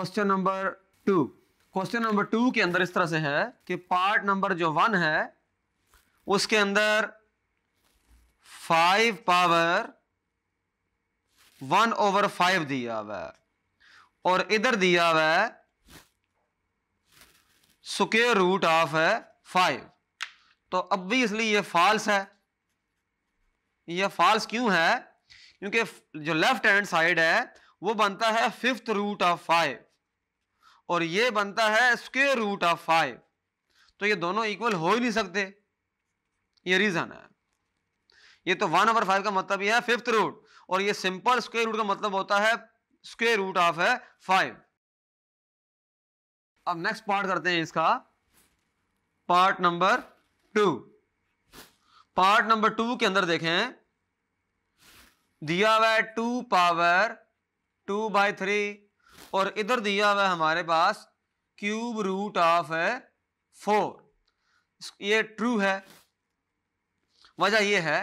question number two question number two के अंदर इस तरह से है कि पार्ट नंबर जो वन है उसके अंदर five power one over five दिया हुआ और इधर दिया हुआ है रूट ऑफ है फाइव तो अब ये फॉल्स है ये फॉल्स क्यों है क्योंकि जो लेफ्ट हैंड साइड है वो बनता है फिफ्थ रूट ऑफ फाइव और ये बनता है स्क्वेयर रूट ऑफ फाइव तो ये दोनों इक्वल हो ही नहीं सकते ये रीजन है ये तो वन ओवर फाइव का मतलब ये है फिफ्थ रूट और ये सिंपल स्क्वेयर रूट का मतलब होता है स्क्वेयर रूट ऑफ है फाइव अब नेक्स्ट पार्ट करते हैं इसका part number two part number two के अंदर देखें दिया हुआ है two power two by three और इधर दिया हुआ है हमारे पास क्यूब रूट ऑफ फोर ये ट्रू है वजह ये है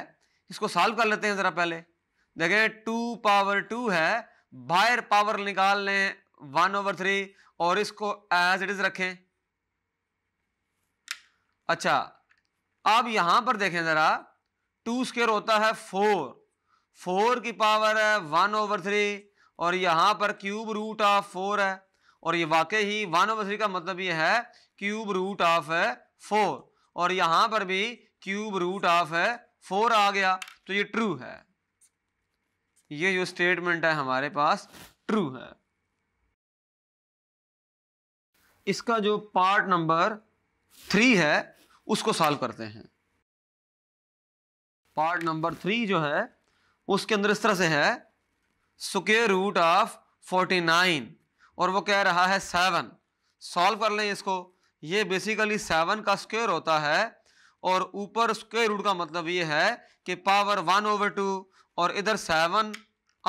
इसको सॉल्व कर लेते हैं ज़रा पहले देखें टू पावर टू है बाहर पावर निकाल लें वन ओवर थ्री और इसको एज इट इज रखें अच्छा अब यहां पर देखें जरा टू स्केयर होता है फोर फोर की पावर है वन ओवर थ्री और यहाँ पर क्यूब रूट ऑफ फोर है और ये वाकई ही वन ओवर थ्री का मतलब ये है क्यूब रूट ऑफ फोर और यहाँ पर भी क्यूब रूट ऑफ फोर आ गया तो ये ट्रू है ये जो स्टेटमेंट है हमारे पास ट्रू है इसका जो पार्ट नंबर थ्री है उसको सॉल्व करते हैं पार्ट नंबर थ्री जो है उसके अंदर इस तरह से है square root of forty nine और वो कह रहा है सेवन सॉल्व कर लें इसको ये बेसिकली सेवन का स्क्वेयर होता है और ऊपर स्क्वेयर रूट का मतलब ये है कि पावर वन ओवर टू और इधर सेवन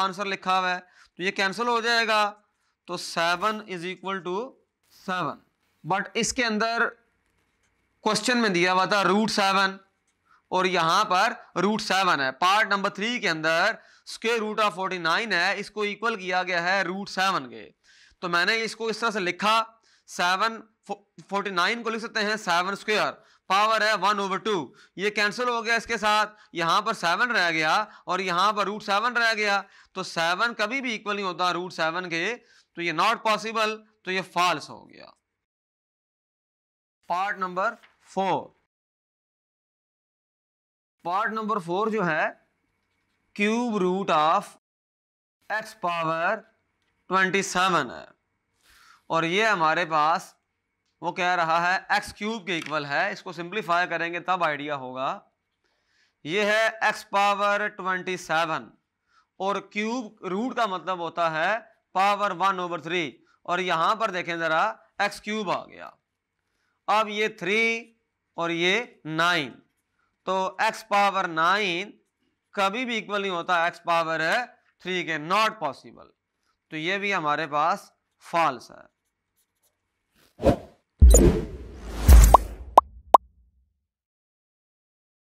आंसर लिखा हुआ है तो ये कैंसिल हो जाएगा तो seven is equal to seven but इसके अंदर क्वेश्चन में दिया हुआ था रूट सेवन और यहां पर रूट सेवन है पार्ट नंबर थ्री के अंदर square root of forty nine है इसको इक्वल किया गया है रूट सेवन के तो मैंने इसको इस तरह से लिखा सेवन फोर्टी नाइन को लिख सकते हैं सेवन स्क्वेयर पावर है वन ओवर टू ये कैंसिल हो गया इसके साथ यहाँ पर सेवन रह गया और यहाँ पर रूट सेवन रह गया तो सेवन कभी भी इक्वल नहीं होता रूट सेवन के तो ये नॉट पॉसिबल तो ये फॉल्स हो गया part number four part number four जो है cube root of X power twenty seven है और ये हमारे पास वो कह रहा है एक्स क्यूब के इक्वल है इसको सिंप्लीफाई करेंगे तब आइडिया होगा ये है एक्स पावर ट्वेंटी सेवन और क्यूब रूट का मतलब होता है पावर वन ओवर थ्री और यहाँ पर देखें ज़रा एक्स क्यूब आ गया अब ये थ्री और ये नाइन तो एक्स पावर नाइन कभी भी इक्वल नहीं होता एक्स पावर है थ्री के नॉट पॉसिबल तो ये भी हमारे पास फॉल्स है